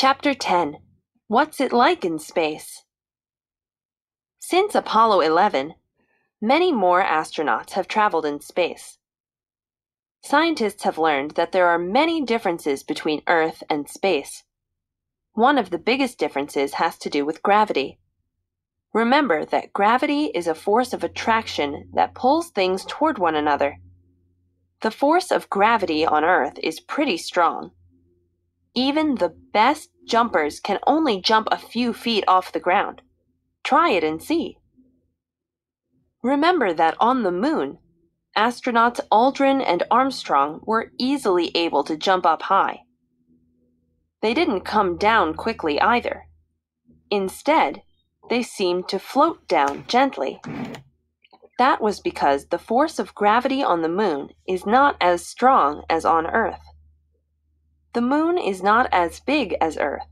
Chapter 10 What's It Like in Space? Since Apollo 11, many more astronauts have traveled in space. Scientists have learned that there are many differences between Earth and space. One of the biggest differences has to do with gravity. Remember that gravity is a force of attraction that pulls things toward one another. The force of gravity on Earth is pretty strong even the best jumpers can only jump a few feet off the ground. Try it and see. Remember that on the moon, astronauts Aldrin and Armstrong were easily able to jump up high. They didn't come down quickly either. Instead, they seemed to float down gently. That was because the force of gravity on the moon is not as strong as on Earth the moon is not as big as Earth,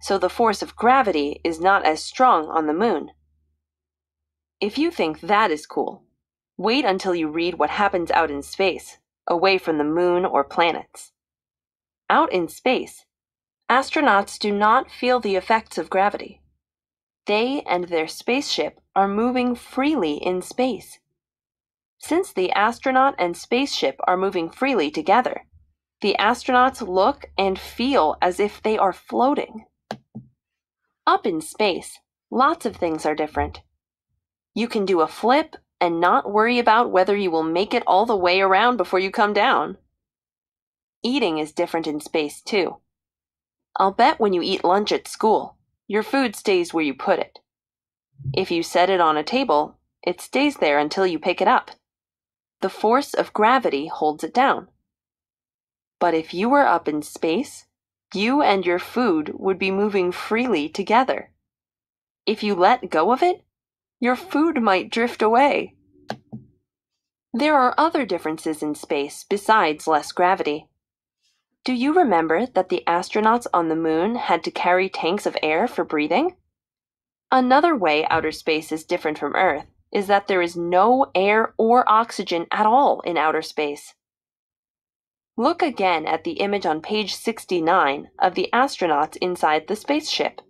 so the force of gravity is not as strong on the moon. If you think that is cool, wait until you read what happens out in space, away from the moon or planets. Out in space, astronauts do not feel the effects of gravity. They and their spaceship are moving freely in space. Since the astronaut and spaceship are moving freely together, the astronauts look and feel as if they are floating. Up in space, lots of things are different. You can do a flip and not worry about whether you will make it all the way around before you come down. Eating is different in space, too. I'll bet when you eat lunch at school, your food stays where you put it. If you set it on a table, it stays there until you pick it up. The force of gravity holds it down. But if you were up in space, you and your food would be moving freely together. If you let go of it, your food might drift away. There are other differences in space besides less gravity. Do you remember that the astronauts on the moon had to carry tanks of air for breathing? Another way outer space is different from Earth is that there is no air or oxygen at all in outer space. Look again at the image on page 69 of the astronauts inside the spaceship.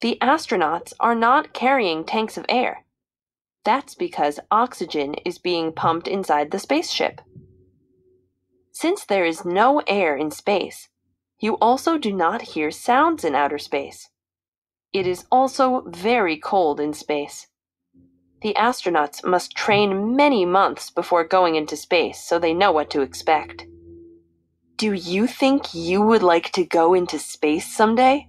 The astronauts are not carrying tanks of air. That's because oxygen is being pumped inside the spaceship. Since there is no air in space, you also do not hear sounds in outer space. It is also very cold in space. The astronauts must train many months before going into space so they know what to expect. Do you think you would like to go into space someday?